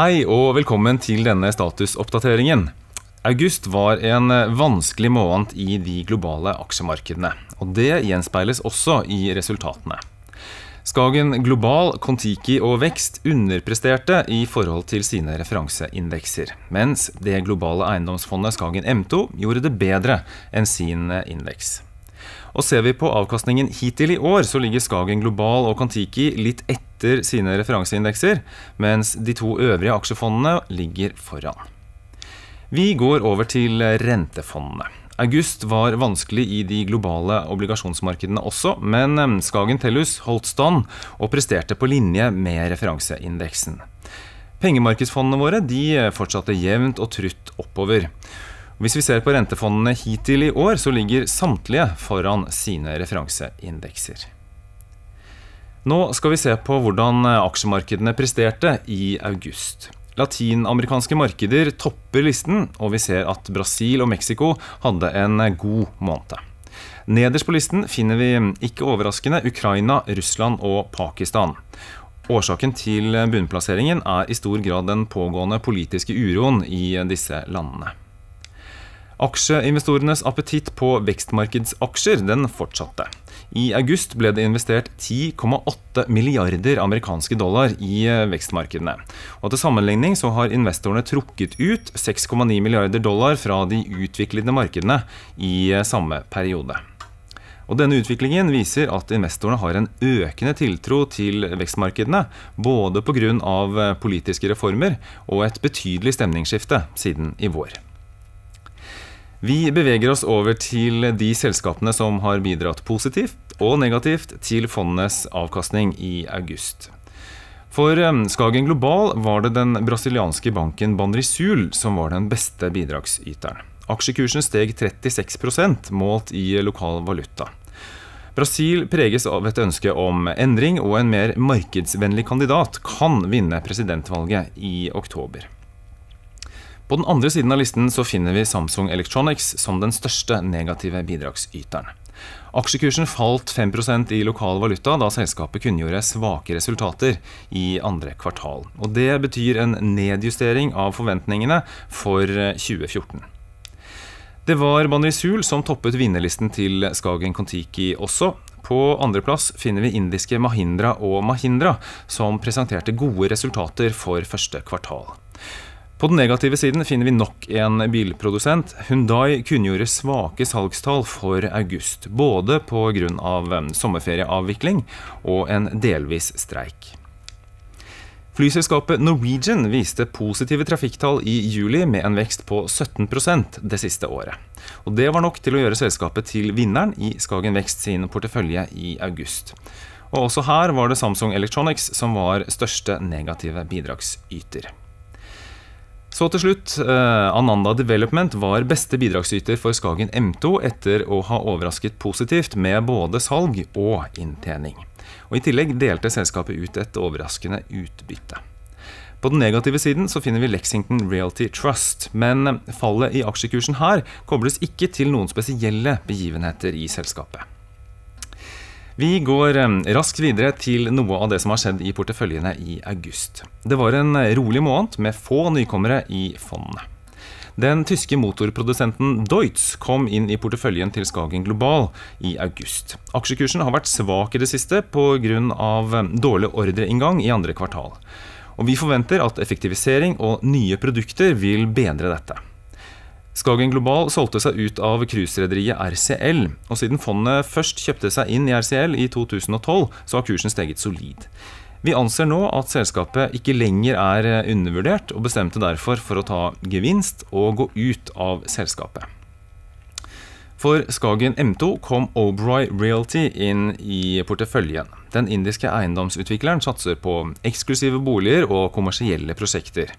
Hei og velkommen til denne statusoppdateringen. August var en eh, vanskelig måned i de globale aksjemarkedene. og Det gjenspeiles også i resultatene. Skagen Global, Kon-Tiki og Vekst underpresterte i forhold til sine referanseindekser, mens det globale eiendomsfondet Skagen M2 gjorde det bedre enn sin eh, indeks. Og Ser vi på avkastningen hittil i år, så ligger Skagen Global og Kantiki litt etter sine referanseindekser, mens de to øvrige aksjefondene ligger foran. Vi går over til rentefondene. August var vanskelig i de globale obligasjonsmarkedene også, men Skagen Tellus holdt stand og presterte på linje med referanseindeksen. Pengemarkedsfondene våre de fortsatte jevnt og trutt oppover. Hvis vi ser på rentefondene hittil i år, så ligger samtlige foran sine referanseindekser. Nå skal vi se på hvordan aksjemarkedene presterte i august. Latinamerikanske markeder topper listen, og vi ser at Brasil og Mexico hadde en god måned. Nederst på listen finner vi ikke overraskende Ukraina, Russland og Pakistan. Årsaken til bunnplasseringen er i stor grad den pågående politiske uroen i disse landene. Aksjeinvestorenes appetitt på vekstmarkedsaksjer den fortsatte. I august ble det investert 10,8 milliarder amerikanske dollar i eh, vekstmarkedene. Og til sammenligning så har investorene trukket ut 6,9 milliarder dollar fra de utviklede markedene i eh, samme periode. Og denne Utviklingen viser at investorene har en økende tiltro til vekstmarkedene, både pga. Eh, politiske reformer og et betydelig stemningsskifte siden i vår. Vi beveger oss over til de selskapene som har bidratt positivt og negativt til fondenes avkastning i august. For eh, Skagen Global var det den brasilianske banken Banrisul som var den beste bidragsyteren. Aksjekursen steg 36 målt i lokal valuta. Brasil preges av et ønske om endring, og en mer markedsvennlig kandidat kan vinne presidentvalget i oktober. På den andre siden av listen så finner vi Samsung Electronics som den største negative bidragsyteren. Aksjekursen falt 5 i lokal valuta da selskapet kunngjorde svake resultater i andre kvartal. Og Det betyr en nedjustering av forventningene for 2014. Eh, det var Banrisul som toppet vinnerlisten til Skagen Kon-Tiki også. På andreplass finner vi indiske Mahindra og Mahindra, som presenterte gode resultater for første kvartal. På den negative siden finner vi nok en bilprodusent. Hundai kunngjorde svake salgstall for august, både pga. sommerferieavvikling og en delvis streik. Flyselskapet Norwegian viste positive trafikktall i juli med en vekst på 17 det siste året. Og det var nok til å gjøre selskapet til vinneren i Skagen Vekst sin portefølje i august. Og også her var det Samsung Electronics som var største negative bidragsyter. Så til slutt, eh, Ananda Development var beste bidragsyter for Skagen M2 etter å ha overrasket positivt med både salg og inntjening. Og I tillegg delte selskapet ut et overraskende utbytte. På den negative siden så finner vi Lexington Realty Trust, men fallet i aksjekursen her kobles ikke til noen spesielle begivenheter i selskapet. Vi går eh, raskt videre til noe av det som har skjedd i porteføljene i august. Det var en eh, rolig måned med få nykommere i fondene. Den tyske motorprodusenten Deutz kom inn i porteføljen til Skagen Global i august. Aksjekursen har vært svak i det siste pga. Eh, dårlig ordreinngang i andre kvartal. Og vi forventer at effektivisering og nye produkter vil bedre dette. Skagen Global solgte seg ut av cruiserederiet RCL, og siden fondet først kjøpte seg inn i RCL i 2012, så har kursen steget solid. Vi anser nå at selskapet ikke lenger er eh, undervurdert, og bestemte derfor for å ta gevinst og gå ut av selskapet. For Skagen M2 kom Obroy Realty inn i porteføljen. Den indiske eiendomsutvikleren satser på eksklusive boliger og kommersielle prosjekter.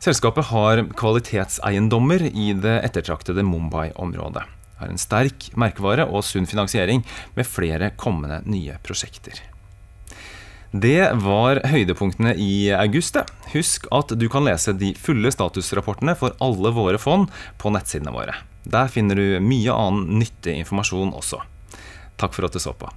Selskapet har kvalitetseiendommer i det ettertraktede Mumbai-området. Har en sterk merkevare og sunn finansiering, med flere kommende nye prosjekter. Det var høydepunktene i august. Husk at du kan lese de fulle statusrapportene for alle våre fond på nettsidene våre. Der finner du mye annen nyttig informasjon også. Takk for at du så på.